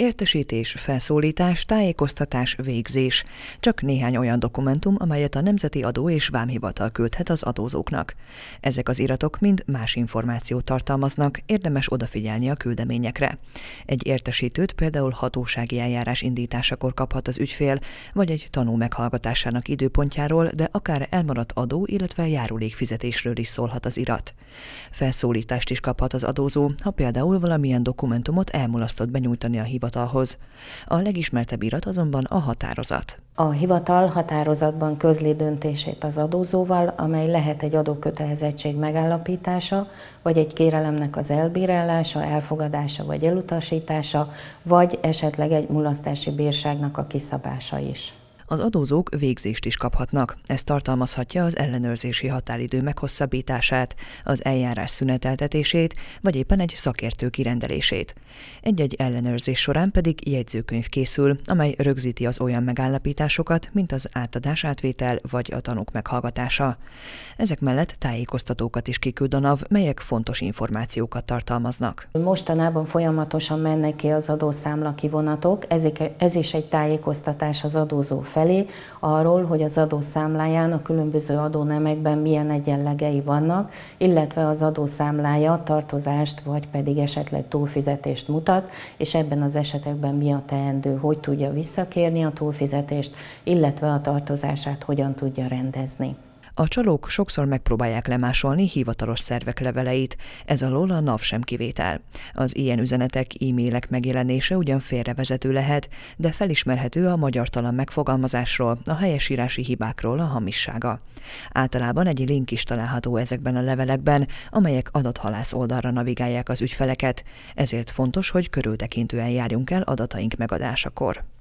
értesítés, felszólítás, tájékoztatás, végzés. Csak néhány olyan dokumentum, amelyet a Nemzeti Adó és Vámhivatal küldhet az adózóknak. Ezek az iratok mind más információt tartalmaznak, érdemes odafigyelni a küldeményekre. Egy értesítőt például hatósági eljárás indításakor kaphat az ügyfél, vagy egy tanú meghallgatásának időpontjáról, de akár elmaradt adó, illetve járulékfizetésről is szólhat az irat. Felszólítást is kaphat az adózó, ha például valamilyen dokumentumot elmulasztott benyújtani a hivatal hivatalhoz. A legismertebb irat azonban a határozat. A hivatal határozatban közli döntését az adózóval, amely lehet egy adókötelezettség megállapítása, vagy egy kérelemnek az elbírálása, elfogadása vagy elutasítása, vagy esetleg egy mulasztási bírságnak a kiszabása is az adózók végzést is kaphatnak. Ez tartalmazhatja az ellenőrzési határidő meghosszabbítását, az eljárás szüneteltetését, vagy éppen egy szakértő kirendelését. Egy-egy ellenőrzés során pedig jegyzőkönyv készül, amely rögzíti az olyan megállapításokat, mint az átadás átvétel vagy a tanúk meghallgatása. Ezek mellett tájékoztatókat is kiküld a NAV, melyek fontos információkat tartalmaznak. Mostanában folyamatosan mennek ki az adószámla kivonatok, ez, ez is egy tájékoztatás az adózó fel felé arról, hogy az adószámláján a különböző adónemekben milyen egyenlegei vannak, illetve az adószámlája tartozást vagy pedig esetleg túlfizetést mutat, és ebben az esetekben mi a teendő, hogy tudja visszakérni a túlfizetést, illetve a tartozását hogyan tudja rendezni. A csalók sokszor megpróbálják lemásolni hivatalos szervek leveleit, ez alól a NAV sem kivétel. Az ilyen üzenetek, e-mailek megjelenése ugyan félrevezető lehet, de felismerhető a magyartalan megfogalmazásról, a helyesírási hibákról a hamissága. Általában egy link is található ezekben a levelekben, amelyek adathalász oldalra navigálják az ügyfeleket, ezért fontos, hogy körültekintően járjunk el adataink megadásakor.